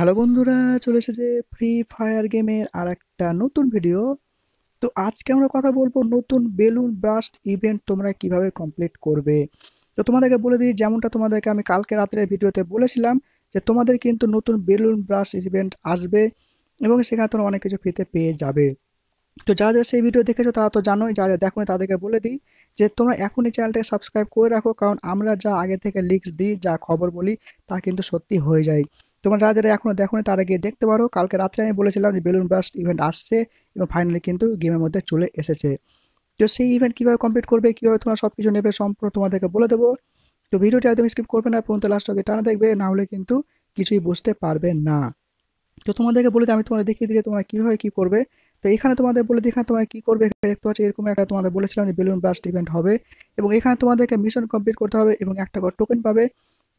hello বন্ধুরা চলে এসেছে ফ্রি ফায়ার গেমের আর একটা নতুন ভিডিও তো আজকে আমরা কথা বলবো নতুন বেলুন ব্রাস্ট ইভেন্ট তোমরা কিভাবে কমপ্লিট করবে তো তোমাদেরকে বলে দিই যেমনটা তোমাদেরকে আমি কালকে রাত্রে ভিডিওতে বলেছিলাম যে তোমাদের কিন্তু নতুন বেলুন ব্রাস্ট ইভেন্ট আসবে এবং সেখানে তোমরা অনেক কিছু ফ্রিতে পেয়ে যাবে তো যারা যারা সেই ভিডিও দেখেছো তারা তো জানোই যারা যা দেখো তাদেরকে বলে দিই যে তোমরা এখনই চ্যানেলটাকে সাবস্ক্রাইব করে রাখো কারণ আমরা যা আগে থেকে লিক্স দিই যা খবর বলি তা কিন্তু সত্যি হয়ে যায় তোমরা যারা যারা এখনও দেখো তারা গিয়ে দেখতে পারো কালকে রাত্রে আমি বলেছিলাম যে বেলুন ব্লাস্ট ইভেন্ট আসছে এবং ফাইনালি কিন্তু গেমের মধ্যে চলে এসেছে তো সেই ইভেন্ট কীভাবে কমপ্লিট করবে কীভাবে তোমার সব কিছু নেবে সম্পূর্ণ তোমাদেরকে বলে দেবো তো ভিডিওটি একদম স্কিপ করবে না পর্যন্ত লাস্ট অব্দি টানা দেখবে না হলে কিন্তু কিছুই বুঝতে পারবে না তো তোমাদেরকে বলে আমি তোমাদের দেখিয়ে দিলে তোমরা কীভাবে কী করবে তো এখানে তোমাদের বলে দেখান তোমরা কী করবে এখানে দেখতে পাচ্ছি এরকম একটা তোমাদের বলেছিলাম যে বেলুন ব্লাস্ট ইভেন্ট হবে এবং এখানে তোমাদেরকে মিশন কমপ্লিট করতে হবে এবং একটা করে টোকেন পাবে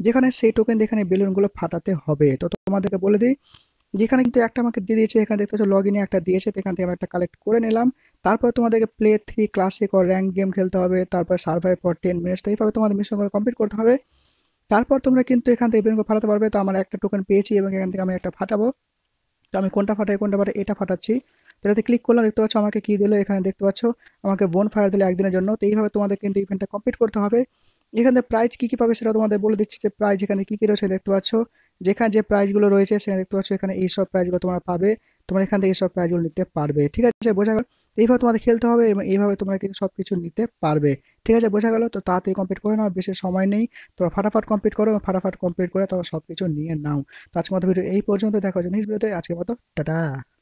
যেখানে সেই টোকেন দিয়ে এখানে বেলুনগুলো ফাটাতে হবে তো তোমাদেরকে বলে দিই যেখানে কিন্তু একটা আমাকে দিয়ে দিয়েছে এখানে দেখতে পাচ্ছ লগ ইনে একটা দিয়েছে এখান থেকে আমি একটা কালেক্ট করে নিলাম তারপরে তোমাদেরকে প্লে থ্রি ক্লাসিক ও র্যাঙ্ক গেম খেলতে হবে তারপরে সার্ভাই ফর টেন মিনিটস তো এইভাবে তোমাদের মিশনগুলো কমপ্লিট করতে হবে তারপর তোমরা কিন্তু এখান থেকে বেলুনগুলো ফাটাতে পারবে তো আমার একটা টোকেন পেয়েছি এবং এখান থেকে আমি একটা ফাটাবো তো আমি কোনটা ফাটাই কোনটা ফাটাই এটা ফাটাচ্ছি এটাতে ক্লিক করলাম দেখতে পাচ্ছ আমাকে কী দিলো এখানে দেখতে পাচ্ছ আমাকে বোন ফায়ার দিলে একদিনের জন্য তো এইভাবে তোমাদের কিন্তু ইভেন্টটা কমপ্লিট করতে হবে এখানে প্রাইজ কী কী পাবে সেটা তোমাদের বলে দিচ্ছি যে প্রাইজ এখানে কী কী রয়েছে দেখতে পাচ্ছ যেখানে যে প্রাইজগুলো রয়েছে সেখানে দেখতে পাচ্ছ এখানে এইসব প্রাইজগুলো তোমরা পাবে তোমরা এখান থেকে এইসব প্রাইজগুলো নিতে পারবে ঠিক আছে বোঝা গেল এইভাবে তোমাদের খেলতে হবে এবং এইভাবে তোমরা কিন্তু সব কিছু নিতে পারবে ঠিক আছে বোঝা গেল তো তাড়াতাড়ি কমপ্লিট করে নাও বেশি সময় নেই তোমরা ফাটাফাট কমপ্লিট করো এবং ফাটাফাট কমপ্লিট করে তোমরা সব কিছু নিয়ে নাও তো আজকের মতো ভিডিও এই পর্যন্ত দেখা যাচ্ছে নেক্সট ভিডিওতে আজকের মতো টাটা